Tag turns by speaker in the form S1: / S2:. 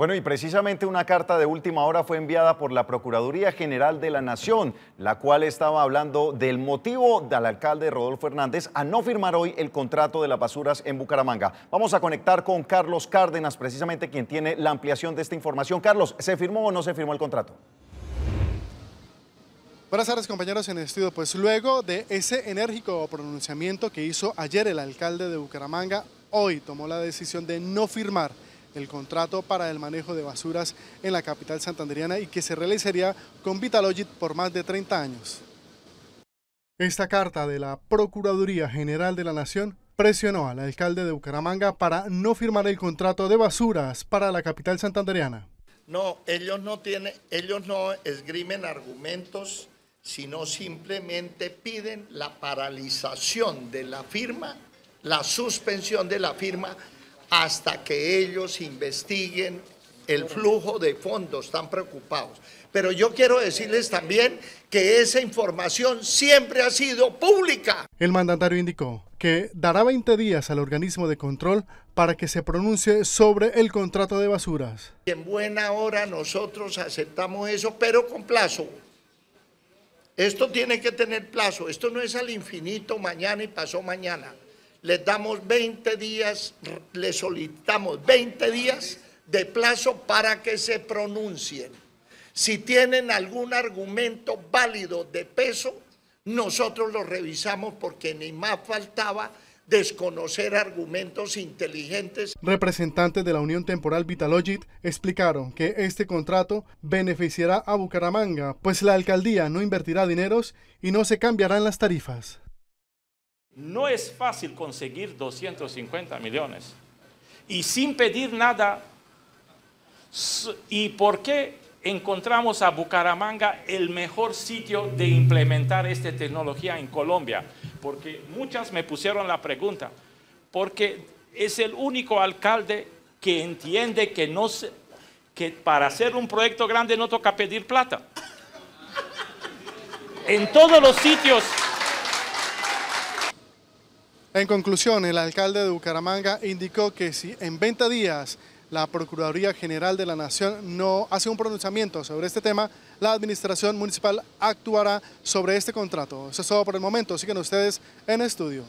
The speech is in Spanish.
S1: Bueno, y precisamente una carta de última hora fue enviada por la Procuraduría General de la Nación, la cual estaba hablando del motivo del alcalde Rodolfo Hernández a no firmar hoy el contrato de las basuras en Bucaramanga. Vamos a conectar con Carlos Cárdenas, precisamente quien
S2: tiene la ampliación de esta información. Carlos, ¿se firmó o no se firmó el contrato? Buenas tardes compañeros en el estudio, pues luego de ese enérgico pronunciamiento que hizo ayer el alcalde de Bucaramanga, hoy tomó la decisión de no firmar el contrato para el manejo de basuras en la capital santanderiana y que se realizaría con Vitalogit por más de 30 años. Esta carta de la Procuraduría General de la Nación presionó al alcalde de Bucaramanga para no firmar el contrato de basuras para la capital santandereana.
S1: No, ellos no tienen, ellos no esgrimen argumentos, sino simplemente piden la paralización de la firma, la suspensión de la firma hasta que ellos investiguen el flujo de fondos, están preocupados. Pero yo quiero decirles también que esa información siempre ha sido pública.
S2: El mandatario indicó que dará 20 días al organismo de control para que se pronuncie sobre el contrato de basuras.
S1: En buena hora nosotros aceptamos eso, pero con plazo. Esto tiene que tener plazo, esto no es al infinito mañana y pasó mañana les damos 20 días, les solicitamos 20 días de plazo para que se pronuncien. Si tienen algún argumento válido de peso, nosotros lo revisamos porque ni más faltaba desconocer argumentos inteligentes.
S2: Representantes de la Unión Temporal Vitalogit explicaron que este contrato beneficiará a Bucaramanga, pues la alcaldía no invertirá dineros y no se cambiarán las tarifas.
S3: No es fácil conseguir 250 millones. Y sin pedir nada. ¿Y por qué encontramos a Bucaramanga el mejor sitio de implementar esta tecnología en Colombia? Porque muchas me pusieron la pregunta. Porque es el único alcalde que entiende que, no que para hacer un proyecto grande no toca pedir plata. En todos los sitios
S2: en conclusión, el alcalde de Bucaramanga indicó que si en 20 días la Procuraduría General de la Nación no hace un pronunciamiento sobre este tema, la administración municipal actuará sobre este contrato. Eso es todo por el momento. Sigan ustedes en estudio.